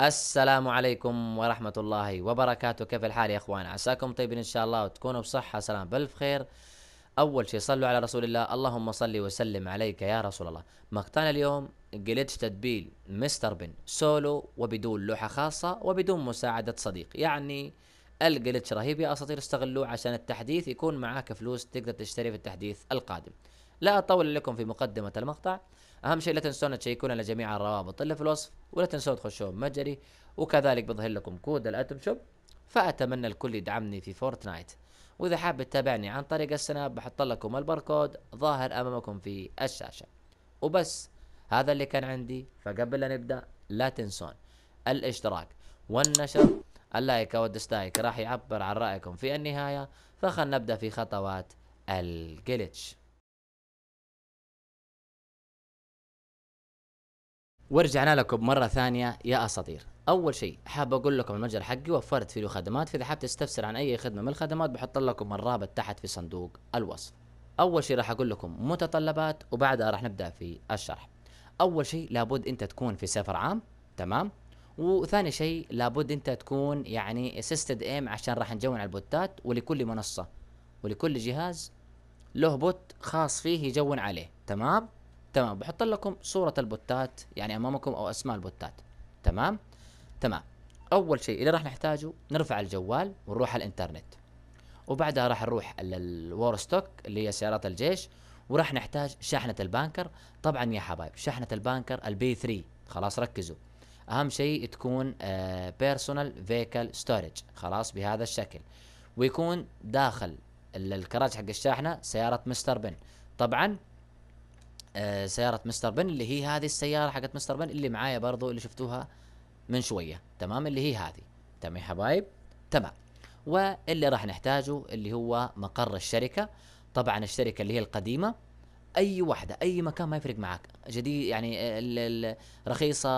السلام عليكم ورحمة الله وبركاته كيف الحال يا اخوان عساكم طيبين ان شاء الله وتكونوا بصحة سلام بالف خير اول شيء صلوا على رسول الله اللهم صلي وسلم عليك يا رسول الله مقطعنا اليوم جلتش تدبيل مستر بن سولو وبدون لوحة خاصة وبدون مساعدة صديق يعني الجلتش رهيب يا اساطير استغلوه عشان التحديث يكون معاك فلوس تقدر تشتري في التحديث القادم لا اطول لكم في مقدمة المقطع اهم شيء لا تنسون تشيكون لنا جميع الروابط اللي في الوصف ولا تنسون تخشون متجري وكذلك بظهر لكم كود الاتم شوب فاتمنى الكل يدعمني في فورتنايت واذا حاب تتابعني عن طريق السناب بحط لكم الباركود ظاهر امامكم في الشاشه وبس هذا اللي كان عندي فقبل لا نبدا لا تنسون الاشتراك والنشر اللايك او الدستايك راح يعبر عن رايكم في النهايه فخلنا نبدا في خطوات الجلتش ورجعنا لكم مرة ثانية يا أساطير أول شيء حاب أقول لكم المتجر حقي وفرت فيه خدمات فإذا حاب تستفسر عن أي خدمة من الخدمات بحط لكم الرابط تحت في صندوق الوصف أول شيء راح أقول لكم متطلبات وبعدها راح نبدأ في الشرح أول شيء لابد أنت تكون في سفر عام تمام وثاني شيء لابد أنت تكون يعني اسيستد ايم عشان راح نجون على البوتات ولكل منصة ولكل جهاز له بوت خاص فيه يجون عليه تمام تمام بحط لكم صورة البوتات يعني امامكم او اسماء البوتات تمام تمام اول شيء اللي راح نحتاجه نرفع الجوال ونروح على الانترنت وبعدها راح نروح للور ستوك اللي هي سيارات الجيش وراح نحتاج شاحنة البانكر طبعا يا حبايب شاحنة البانكر البي 3 خلاص ركزوا اهم شيء تكون بيرسونال فيكل ستورج خلاص بهذا الشكل ويكون داخل الكراج حق الشاحنه سياره مستر بن طبعا آه، سياره مستر بن اللي هي هذه السياره حقت مستر بن اللي معايا برضو اللي شفتوها من شويه تمام اللي هي هذه تمام يا حبايب تمام واللي راح نحتاجه اللي هو مقر الشركه طبعا الشركه اللي هي القديمه اي واحده اي مكان ما يفرق معك جديد يعني رخيصه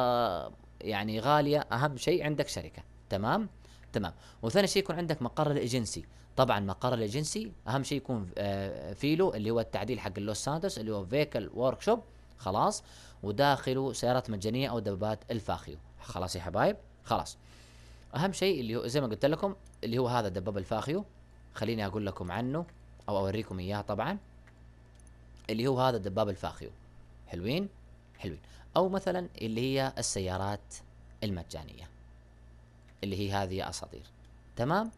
يعني غاليه اهم شيء عندك شركه تمام تمام وثاني شيء يكون عندك مقر الايجنسي طبعا مقر الايجنسي اهم شيء يكون آه، فيلو اللي هو التعديل حق اللوس سانتوس اللي هو فيكل ورك شوب خلاص وداخله سيارات مجانيه او دبابات الفاخيو خلاص يا حبايب خلاص اهم شيء اللي هو زي ما قلت لكم اللي هو هذا الدباب الفاخيو خليني اقول لكم عنه او اوريكم اياه طبعا اللي هو هذا الدباب الفاخيو حلوين حلوين او مثلا اللي هي السيارات المجانيه اللي هي هذه يا اساطير تمام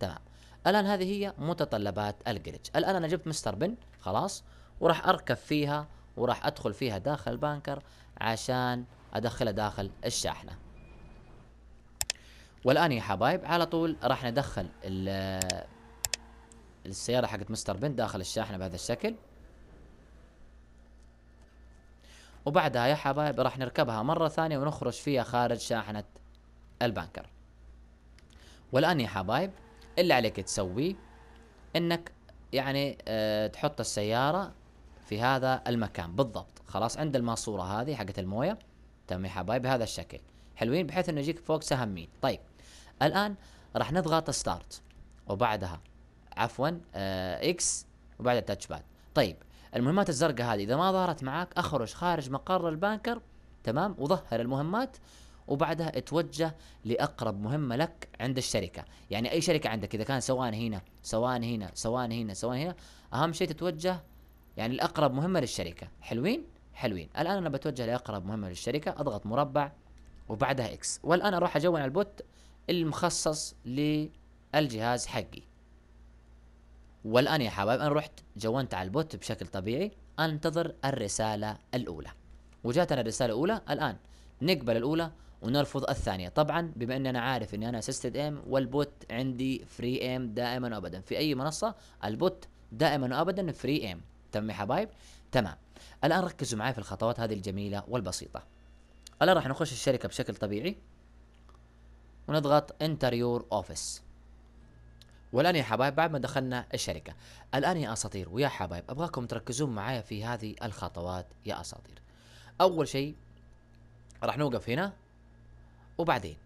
تمام الان هذه هي متطلبات الجلتش الان انا جبت مستر بن خلاص وراح اركب فيها وراح ادخل فيها داخل البانكر عشان ادخلها داخل الشاحنه والان يا حبايب على طول راح ندخل السياره حقت مستر بن داخل الشاحنه بهذا الشكل وبعدها يا حبايب راح نركبها مره ثانيه ونخرج فيها خارج شاحنه البانكر والان يا حبايب اللي عليك تسويه انك يعني أه تحط السياره في هذا المكان بالضبط خلاص عند الماسوره هذه حقت المويه تمام يا حبايب بهذا الشكل حلوين بحيث انه يجيك فوق سهم مين طيب الان راح نضغط ستارت وبعدها عفوا آه اكس وبعدها تاتش باد طيب المهمات الزرقاء هذه اذا ما ظهرت معك اخرج خارج مقر البانكر تمام وظهر المهمات وبعدها توجه لاقرب مهمه لك عند الشركه يعني اي شركه عندك اذا كان سواء هنا سواء هنا سواء هنا سواء هنا اهم شيء تتوجه يعني الاقرب مهمه للشركه حلوين حلوين الان انا بتوجه لاقرب مهمه للشركه اضغط مربع وبعدها اكس والان اروح اجون على البوت المخصص للجهاز حقي والان يا حبايب انا رحت جونت على البوت بشكل طبيعي انتظر الرساله الاولى وجاتنا الرساله الاولى الان نقبل الاولى ونرفض الثانيه طبعا بما ان انا عارف اني انا اسيستد ايم والبوت عندي فري ايم دائما وابدا في اي منصه البوت دائما وابدا فري ايم تم يا حبايب تمام الان ركزوا معي في الخطوات هذه الجميله والبسيطه الان راح نخش الشركه بشكل طبيعي ونضغط يور اوفيس والان يا حبايب بعد ما دخلنا الشركه الان يا اساطير ويا حبايب ابغاكم تركزون معايا في هذه الخطوات يا اساطير اول شيء راح نوقف هنا وبعدين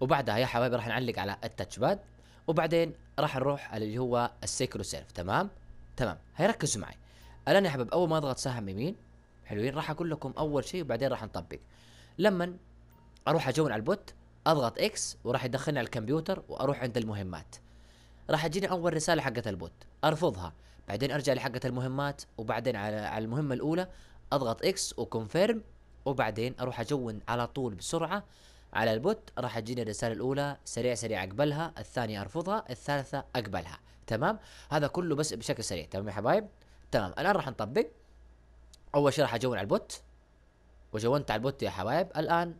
وبعدها يا حبايبي راح نعلق على التاتش باد وبعدين راح نروح على اللي هو السيكرو سيرف تمام تمام هيركزوا معي الان يا حبايب اول ما اضغط سهم يمين حلوين راح اقول لكم اول شيء وبعدين راح نطبق لما اروح اجون على البوت اضغط اكس وراح يدخلني على الكمبيوتر واروح عند المهمات راح تجيني اول رساله حقت البوت ارفضها بعدين ارجع لحقه المهمات وبعدين على على المهمه الاولى اضغط اكس وكونفيرم وبعدين اروح اجون على طول بسرعه على البوت راح تجيني الرسالة الأولى سريع سريع أقبلها الثانية أرفضها الثالثة أقبلها تمام هذا كله بس بشكل سريع تمام يا حبايب تمام الآن راح نطبق أول شيء راح أجون على البوت وجونت على البوت يا حبايب الآن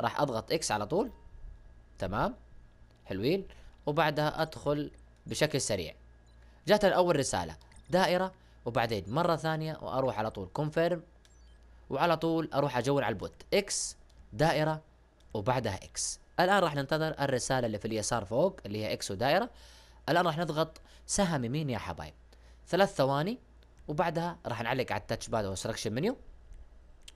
راح أضغط إكس على طول تمام حلوين وبعدها أدخل بشكل سريع جات أول رسالة دائرة وبعدين مرة ثانية وأروح على طول كونفيرم وعلى طول أروح أجون على البوت إكس دائرة وبعدها اكس الان راح ننتظر الرساله اللي في اليسار فوق اللي هي اكس ودائره الان راح نضغط سهم يمين يا حبايب ثلاث ثواني وبعدها راح نعلق على التاتش باد او سلكشن منيو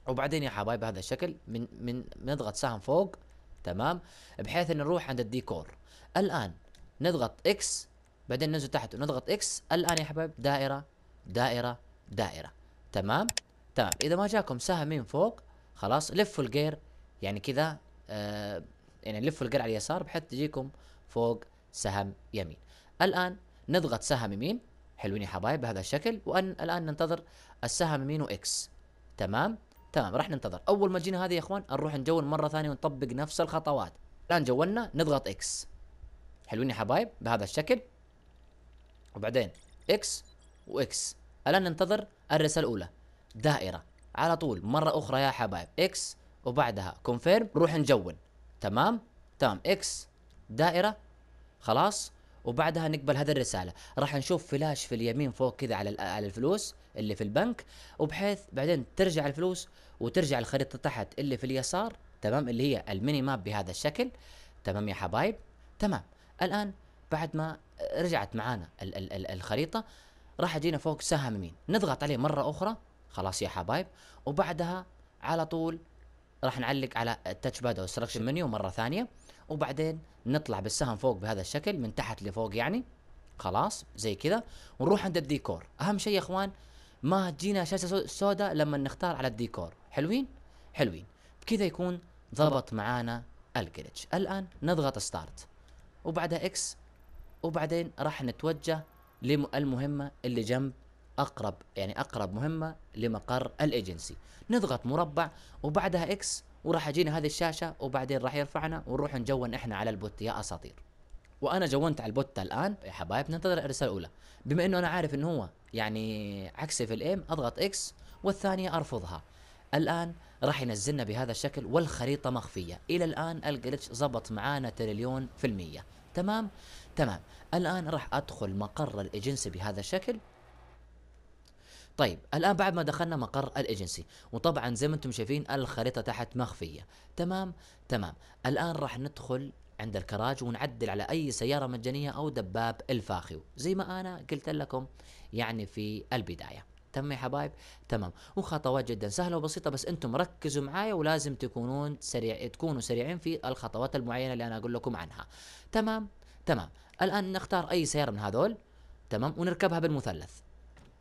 وبعدين يا حبايب بهذا الشكل من من نضغط سهم فوق تمام بحيث ان نروح عند الديكور الان نضغط اكس بعدين ننزل تحت ونضغط اكس الان يا حبايب دائره دائره دائره تمام تمام اذا ما جاكم سهم من فوق خلاص لفوا الجير يعني كذا آه، يعني نلف القرع اليسار بحيث تجيكم فوق سهم يمين الان نضغط سهم يمين حلوين يا حبايب بهذا الشكل وان الان ننتظر السهم يمين واكس تمام تمام راح ننتظر اول ما تجينا هذه يا اخوان نروح نجول مره ثانيه ونطبق نفس الخطوات الان جولنا نضغط اكس حلوين يا حبايب بهذا الشكل وبعدين اكس واكس الان ننتظر الرساله الاولى دائره على طول مره اخرى يا حبايب اكس وبعدها كونفيرم نروح نجون تمام تمام اكس دائره خلاص وبعدها نقبل هذه الرساله راح نشوف فلاش في اليمين فوق كذا على على الفلوس اللي في البنك وبحيث بعدين ترجع الفلوس وترجع الخريطه تحت اللي في اليسار تمام اللي هي الميني ماب بهذا الشكل تمام يا حبايب تمام الان بعد ما رجعت معانا ال ال ال الخريطه راح يجينا فوق سهم مين نضغط عليه مره اخرى خلاص يا حبايب وبعدها على طول راح نعلق على التاتش باد او السلكشن منيو مره ثانيه وبعدين نطلع بالسهم فوق بهذا الشكل من تحت لفوق يعني خلاص زي كذا ونروح عند الديكور اهم شيء يا اخوان ما تجينا شاشه سوداء لما نختار على الديكور حلوين حلوين بكذا يكون ضبط معانا الجلتش الان نضغط ستارت وبعدها اكس وبعدين راح نتوجه للمهمه اللي جنب اقرب يعني اقرب مهمه لمقر الايجنسي نضغط مربع وبعدها اكس وراح يجينا هذه الشاشه وبعدين راح يرفعنا ونروح نجون احنا على البوت يا اساطير وانا جونت على البوت الان يا حبايب ننتظر الرساله الاولى بما انه انا عارف انه هو يعني عكسي في الايم اضغط اكس والثانيه ارفضها الان راح ينزلنا بهذا الشكل والخريطه مخفيه الى الان الجلتش زبط معانا تريليون في الميه تمام تمام الان راح ادخل مقر الايجنسي بهذا الشكل طيب الان بعد ما دخلنا مقر الايجنسي وطبعا زي ما انتم شايفين الخريطه تحت مخفيه تمام تمام الان راح ندخل عند الكراج ونعدل على اي سياره مجانيه او دباب الفاخيو زي ما انا قلت لكم يعني في البدايه تم يا حبايب تمام وخطوات جدا سهله وبسيطه بس انتم ركزوا معايا ولازم تكونون سريع تكونوا سريعين في الخطوات المعينه اللي انا اقول لكم عنها تمام تمام الان نختار اي سياره من هذول تمام ونركبها بالمثلث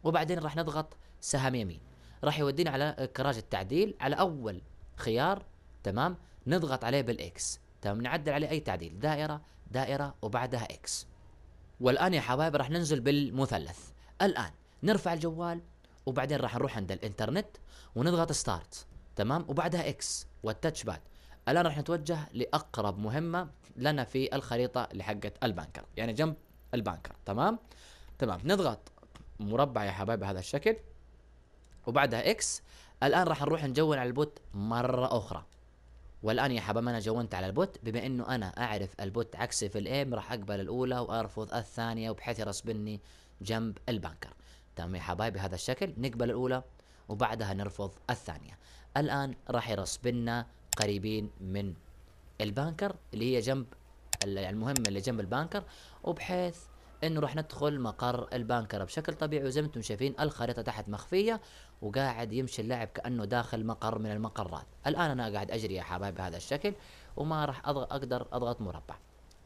وبعدين راح نضغط سهم يمين راح يودينا على كراج التعديل على اول خيار تمام نضغط عليه بالاكس تمام نعدل عليه اي تعديل دائره دائره وبعدها اكس والان يا حبايب راح ننزل بالمثلث الان نرفع الجوال وبعدين راح نروح عند الانترنت ونضغط ستارت تمام وبعدها اكس والتاتش باد الان راح نتوجه لاقرب مهمه لنا في الخريطه اللي حقت البانكر يعني جنب البانكر تمام تمام نضغط مربع يا حبايب بهذا الشكل وبعدها اكس الان راح نروح نجون على البوت مره اخرى والان يا حبايب انا جونت على البوت بما انه انا اعرف البوت عكسي في الايم راح اقبل الاولى وارفض الثانيه وبحيث يرسبني جنب البانكر تمام يا حبايب بهذا الشكل نقبل الاولى وبعدها نرفض الثانيه الان راح يرسبنا قريبين من البانكر اللي هي جنب المهمه اللي جنب البانكر وبحيث انه راح ندخل مقر البانكرة بشكل طبيعي وزي ما انتم شايفين الخريطة تحت مخفية وقاعد يمشي اللاعب كانه داخل مقر من المقرات الان انا قاعد اجري يا حبايب بهذا الشكل وما راح اقدر اضغط مربع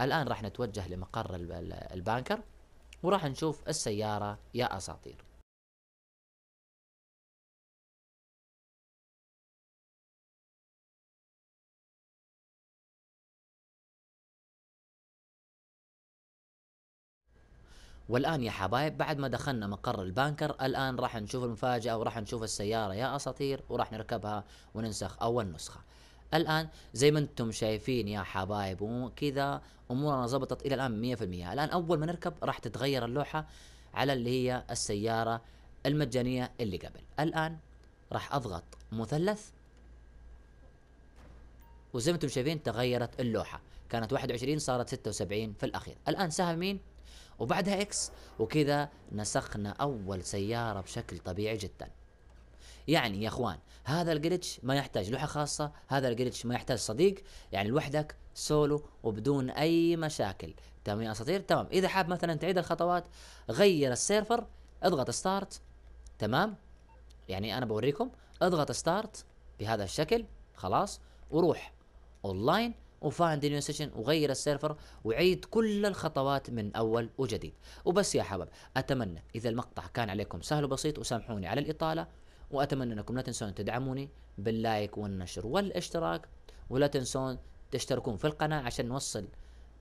الان راح نتوجه لمقر البانكر وراح نشوف السيارة يا اساطير والان يا حبايب بعد ما دخلنا مقر البانكر الان راح نشوف المفاجاه وراح نشوف السياره يا اساطير وراح نركبها وننسخ اول نسخه الان زي ما انتم شايفين يا حبايب وكذا امورنا ظبطت الى الان 100% الان اول ما نركب راح تتغير اللوحه على اللي هي السياره المجانيه اللي قبل الان راح اضغط مثلث وزي ما انتم شايفين تغيرت اللوحه كانت 21 صارت 76 في الاخير الان سهم مين وبعدها اكس وكذا نسخنا اول سيارة بشكل طبيعي جدا يعني يا اخوان هذا الجلتش ما يحتاج لوحة خاصة هذا الجلتش ما يحتاج صديق يعني لوحدك سولو وبدون اي مشاكل تمام يا اساطير تمام اذا حاب مثلا تعيد الخطوات غير السيرفر اضغط ستارت تمام يعني انا بوريكم اضغط ستارت بهذا الشكل خلاص وروح اونلاين وفايند نيو سيشن وغير السيرفر وعيد كل الخطوات من اول وجديد وبس يا حباب اتمنى اذا المقطع كان عليكم سهل وبسيط وسامحوني على الاطاله واتمنى انكم لا تنسون تدعموني باللايك والنشر والاشتراك ولا تنسون تشتركون في القناه عشان نوصل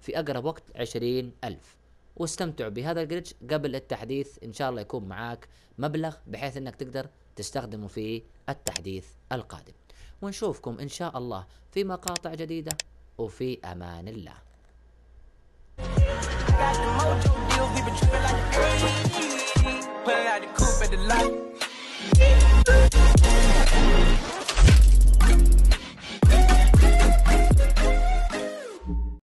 في اقرب وقت 20000 الف واستمتعوا بهذا الجلتش قبل التحديث ان شاء الله يكون معاك مبلغ بحيث انك تقدر تستخدمه في التحديث القادم ونشوفكم ان شاء الله في مقاطع جديده وفي امان الله